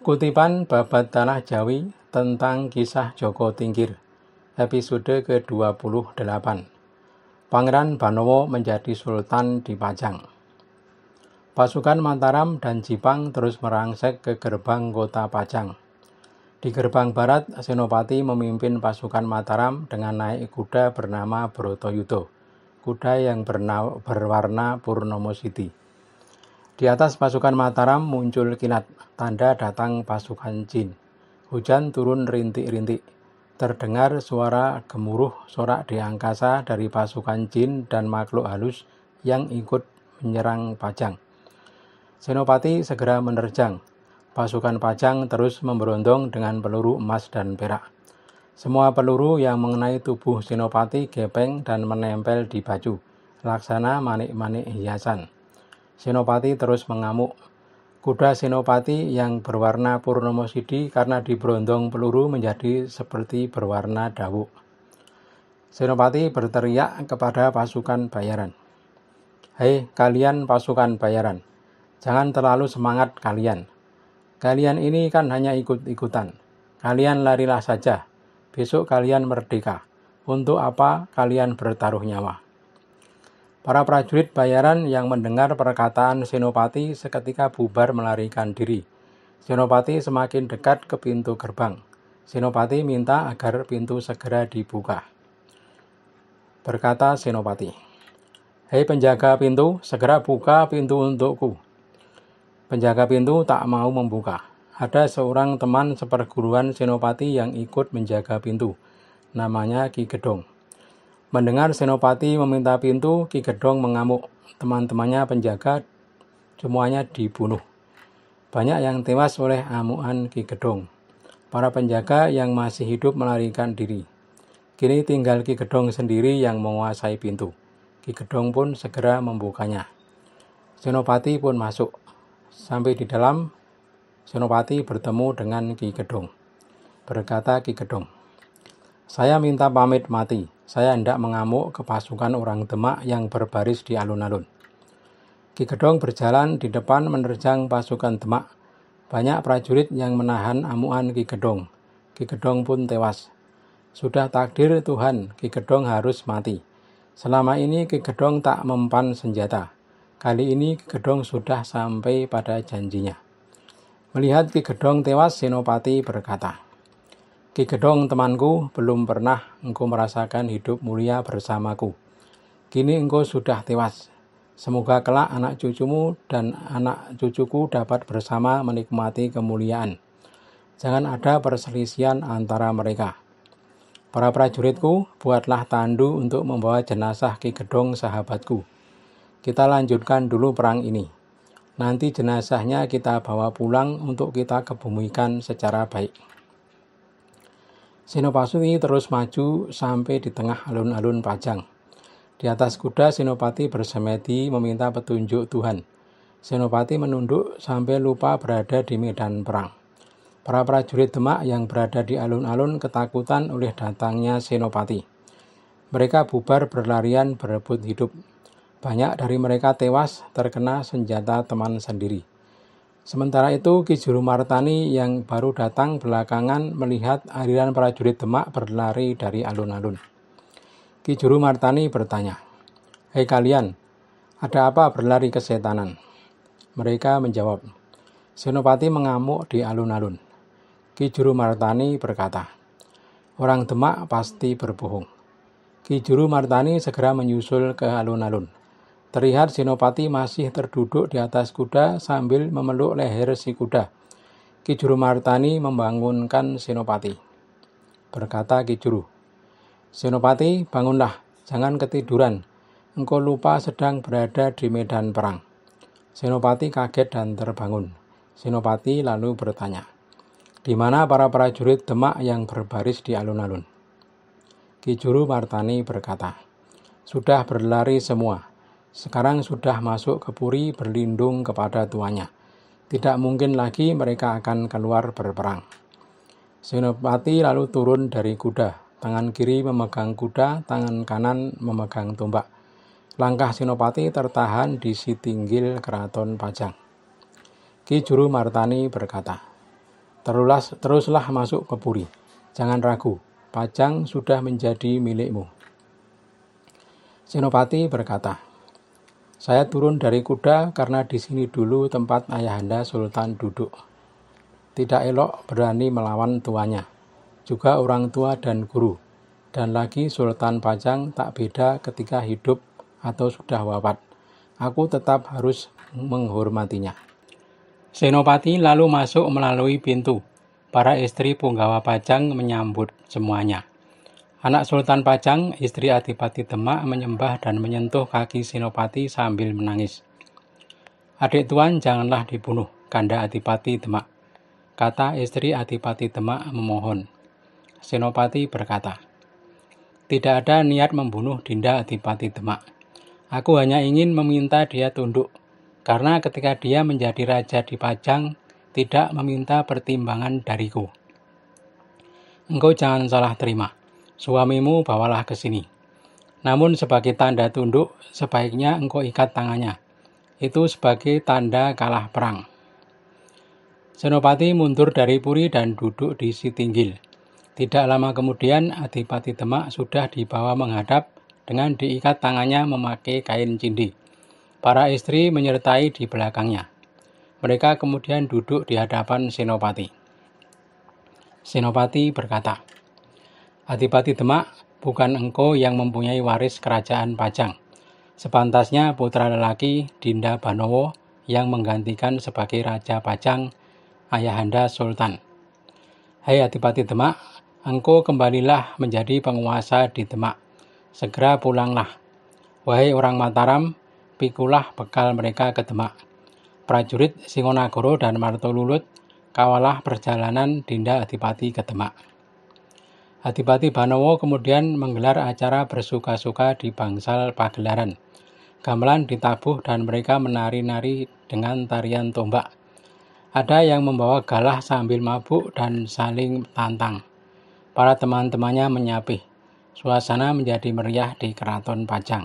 Kutipan Babat Tanah Jawi tentang kisah Joko Tingkir, episode ke-28. Pangeran Banowo menjadi Sultan di Pajang. Pasukan Mataram dan Jipang terus merangsek ke gerbang kota Pajang. Di gerbang barat, Senopati memimpin pasukan Mataram dengan naik kuda bernama Broto Yudo, kuda yang berwarna Purnomo Siti. Di atas pasukan Mataram muncul kilat, tanda datang pasukan jin. Hujan turun rintik-rintik. Terdengar suara gemuruh sorak di angkasa dari pasukan jin dan makhluk halus yang ikut menyerang Pajang. Senopati segera menerjang. Pasukan Pajang terus memberondong dengan peluru emas dan perak. Semua peluru yang mengenai tubuh Senopati gepeng dan menempel di baju, laksana manik-manik hiasan. Senopati terus mengamuk. Kuda Senopati yang berwarna purnomosidi karena diberondong peluru menjadi seperti berwarna dawuk. Senopati berteriak kepada pasukan bayaran. Hei kalian pasukan bayaran, jangan terlalu semangat kalian. Kalian ini kan hanya ikut-ikutan. Kalian larilah saja. Besok kalian merdeka. Untuk apa kalian bertaruh nyawa? Para prajurit bayaran yang mendengar perkataan Senopati seketika bubar melarikan diri. Senopati semakin dekat ke pintu gerbang. Senopati minta agar pintu segera dibuka. Berkata Senopati, Hei penjaga pintu, segera buka pintu untukku. Penjaga pintu tak mau membuka. Ada seorang teman seperguruan Senopati yang ikut menjaga pintu. Namanya Ki Gedong. Mendengar Senopati meminta pintu, Ki Gedong mengamuk. Teman-temannya penjaga semuanya dibunuh. Banyak yang tewas oleh amukan Ki Gedong. Para penjaga yang masih hidup melarikan diri. Kini tinggal Ki Gedong sendiri yang menguasai pintu. Ki Gedong pun segera membukanya. Senopati pun masuk. Sampai di dalam, Senopati bertemu dengan Ki Gedong. Berkata Ki Gedong, "Saya minta pamit mati saya hendak mengamuk ke pasukan orang Demak yang berbaris di alun-alun. Ki Gedong berjalan di depan menerjang pasukan Demak. Banyak prajurit yang menahan amuan Ki Gedong. Ki Gedong pun tewas. Sudah takdir Tuhan, Ki Gedong harus mati. Selama ini Ki Gedong tak mempan senjata. Kali ini Ki Gedong sudah sampai pada janjinya. Melihat Ki Gedong tewas, Senopati berkata, Ki Gedong temanku, belum pernah engkau merasakan hidup mulia bersamaku. Kini engkau sudah tewas. Semoga kelak anak cucumu dan anak cucuku dapat bersama menikmati kemuliaan. Jangan ada perselisihan antara mereka. Para prajuritku, buatlah tandu untuk membawa jenazah Ki Gedong sahabatku. Kita lanjutkan dulu perang ini. Nanti jenazahnya kita bawa pulang untuk kita kebumikan secara baik. Senopati ini terus maju sampai di tengah alun-alun Pajang. Di atas kuda Senopati bersemedi meminta petunjuk Tuhan. Senopati menunduk sampai lupa berada di medan perang. Para prajurit Demak yang berada di alun-alun ketakutan oleh datangnya Senopati. Mereka bubar berlarian berebut hidup. Banyak dari mereka tewas terkena senjata teman sendiri. Sementara itu, Ki Juru Martani yang baru datang belakangan melihat aliran prajurit Demak berlari dari alun-alun. Ki Juru Martani bertanya, Hei kalian, ada apa berlari ke setanan? Mereka menjawab, Senopati mengamuk di alun-alun. Ki Juru Martani berkata, Orang Demak pasti berbohong. Ki Juru Martani segera menyusul ke alun-alun. Terlihat Sinopati masih terduduk di atas kuda sambil memeluk leher si kuda. Kijuru Martani membangunkan Sinopati. Berkata Kijuru, Sinopati bangunlah, jangan ketiduran. Engkau lupa sedang berada di medan perang. Sinopati kaget dan terbangun. Sinopati lalu bertanya, di mana para prajurit Demak yang berbaris di alun-alun? Kijuru Martani berkata, sudah berlari semua, sekarang sudah masuk ke puri berlindung kepada tuanya. Tidak mungkin lagi mereka akan keluar berperang. Senopati lalu turun dari kuda. Tangan kiri memegang kuda, tangan kanan memegang tombak. Langkah Senopati tertahan di sitinggil keraton Pajang. Ki Juru Martani berkata, Terulas, teruslah masuk ke puri. Jangan ragu, Pajang sudah menjadi milikmu. Senopati berkata, saya turun dari kuda karena di sini dulu tempat ayahanda Sultan duduk. Tidak elok berani melawan tuanya, juga orang tua dan guru. Dan lagi Sultan Pajang tak beda ketika hidup atau sudah wafat. Aku tetap harus menghormatinya. Senopati lalu masuk melalui pintu. Para istri punggawa Pajang menyambut semuanya. Anak Sultan Pajang, istri Adipati Demak menyembah dan menyentuh kaki Sinopati sambil menangis. Adik tuan janganlah dibunuh, kanda Adipati Demak. Kata istri Adipati Demak memohon. Sinopati berkata, Tidak ada niat membunuh Dinda Adipati Demak. Aku hanya ingin meminta dia tunduk, karena ketika dia menjadi raja di Pajang, tidak meminta pertimbangan dariku. Engkau jangan salah terima suamimu bawalah ke sini. Namun sebagai tanda tunduk, sebaiknya engkau ikat tangannya. Itu sebagai tanda kalah perang. Senopati mundur dari Puri dan duduk di Sitinggil. Tidak lama kemudian, Adipati Demak sudah dibawa menghadap dengan diikat tangannya memakai kain cindi. Para istri menyertai di belakangnya. Mereka kemudian duduk di hadapan Senopati. Senopati berkata, Adipati Demak, bukan engkau yang mempunyai waris kerajaan Pajang. Sepantasnya putra lelaki Dinda Banowo yang menggantikan sebagai Raja Pajang, Ayahanda Sultan. Hai Adipati Demak, engkau kembalilah menjadi penguasa di Demak. Segera pulanglah. Wahai orang Mataram, pikulah bekal mereka ke Demak. Prajurit Singonagoro dan Martolulut, kawalah perjalanan Dinda Adipati ke Demak. Adipati Banowo kemudian menggelar acara bersuka-suka di Bangsal Pagelaran. Gamelan ditabuh dan mereka menari-nari dengan tarian tombak. Ada yang membawa galah sambil mabuk dan saling tantang. Para teman-temannya menyapih. Suasana menjadi meriah di Keraton Pajang.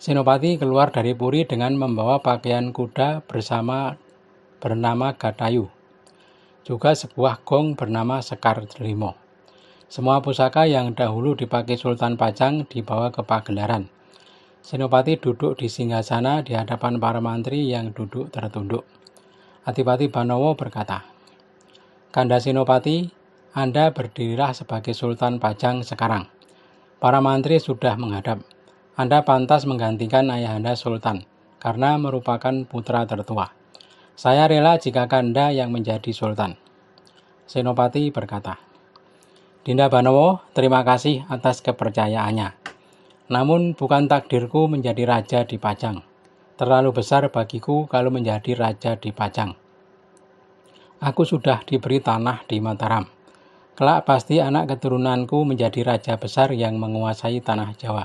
Sinopati keluar dari Puri dengan membawa pakaian kuda bersama bernama Gadayu juga sebuah gong bernama Sekar Delimo. Semua pusaka yang dahulu dipakai Sultan Pajang dibawa ke Pagelaran. Senopati duduk di singgasana di hadapan para mantri yang duduk tertunduk. Adipati Banowo berkata, Kanda Senopati, Anda berdirilah sebagai Sultan Pajang sekarang. Para mantri sudah menghadap. Anda pantas menggantikan ayahanda Sultan, karena merupakan putra tertua. Saya rela jika Kanda yang menjadi sultan. Senopati berkata, Dinda Banowo, terima kasih atas kepercayaannya. Namun bukan takdirku menjadi raja di Pajang. Terlalu besar bagiku kalau menjadi raja di Pajang. Aku sudah diberi tanah di Mataram. Kelak pasti anak keturunanku menjadi raja besar yang menguasai tanah Jawa.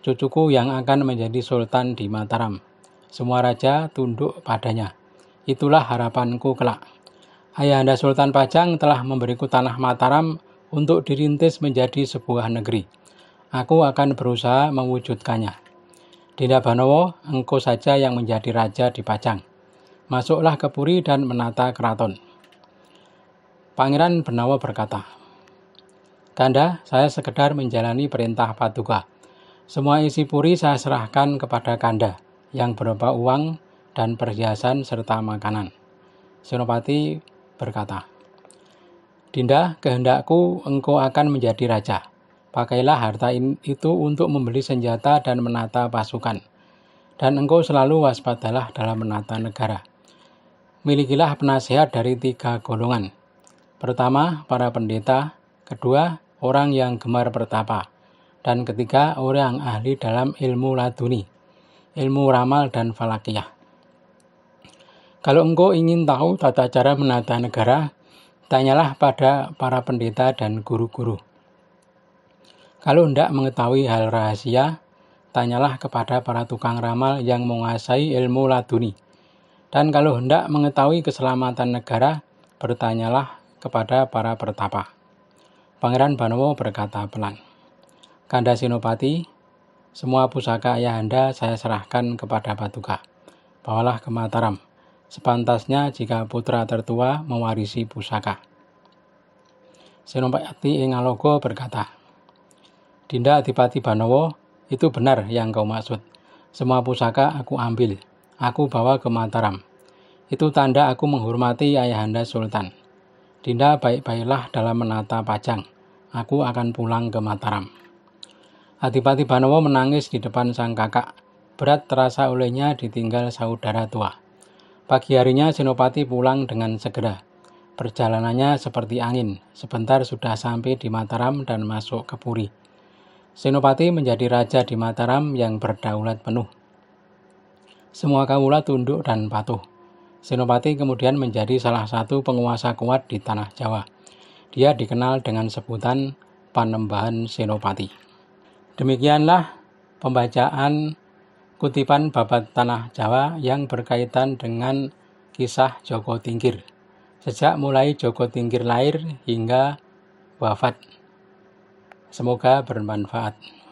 Cucuku yang akan menjadi sultan di Mataram. Semua raja tunduk padanya. Itulah harapanku kelak. Ayahanda Sultan Pajang telah memberiku tanah Mataram untuk dirintis menjadi sebuah negeri. Aku akan berusaha mewujudkannya. Dinda Banowo, engkau saja yang menjadi raja di Pajang. Masuklah ke Puri dan menata keraton. Pangeran Benowo berkata, Kanda, saya sekedar menjalani perintah Paduka. Semua isi Puri saya serahkan kepada Kanda, yang berupa uang, dan perhiasan serta makanan. Senopati berkata, Dinda, kehendakku engkau akan menjadi raja. Pakailah harta itu untuk membeli senjata dan menata pasukan. Dan engkau selalu waspadalah dalam menata negara. Milikilah penasehat dari tiga golongan. Pertama, para pendeta. Kedua, orang yang gemar bertapa. Dan ketiga, orang ahli dalam ilmu laduni, ilmu ramal dan falakiyah. Kalau engkau ingin tahu tata cara menata negara, tanyalah pada para pendeta dan guru-guru. Kalau hendak mengetahui hal rahasia, tanyalah kepada para tukang ramal yang menguasai ilmu laduni. Dan kalau hendak mengetahui keselamatan negara, bertanyalah kepada para pertapa. Pangeran Banowo berkata pelan, Kanda Sinopati, semua pusaka Anda saya serahkan kepada Batuka. Bawalah ke Mataram sepantasnya jika putra tertua mewarisi pusaka. Senopati Ingalogo berkata, Dinda Adipati Banowo, itu benar yang kau maksud. Semua pusaka aku ambil, aku bawa ke Mataram. Itu tanda aku menghormati Ayahanda Sultan. Dinda baik-baiklah dalam menata pajang. Aku akan pulang ke Mataram. Adipati Banowo menangis di depan sang kakak. Berat terasa olehnya ditinggal saudara tua. Pagi harinya Senopati pulang dengan segera. Perjalanannya seperti angin, sebentar sudah sampai di Mataram dan masuk ke Puri. Senopati menjadi raja di Mataram yang berdaulat penuh. Semua kaula tunduk dan patuh. Senopati kemudian menjadi salah satu penguasa kuat di tanah Jawa. Dia dikenal dengan sebutan Panembahan Senopati. Demikianlah pembacaan kutipan babat tanah Jawa yang berkaitan dengan kisah Joko Tingkir. Sejak mulai Joko Tingkir lahir hingga wafat. Semoga bermanfaat.